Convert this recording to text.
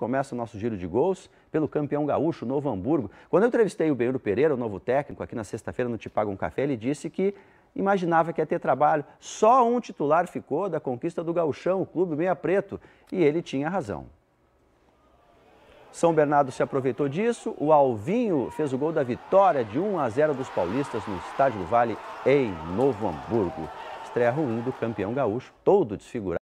começa o nosso giro de gols pelo campeão gaúcho, Novo Hamburgo. Quando eu entrevistei o Beiro Pereira, o novo técnico, aqui na sexta-feira no Te pago um Café, ele disse que imaginava que ia ter trabalho. Só um titular ficou da conquista do gauchão, o clube meia preto, e ele tinha razão. São Bernardo se aproveitou disso, o Alvinho fez o gol da vitória de 1 a 0 dos paulistas no Estádio do Vale, em Novo Hamburgo. Estreia ruim do campeão gaúcho, todo desfigurado.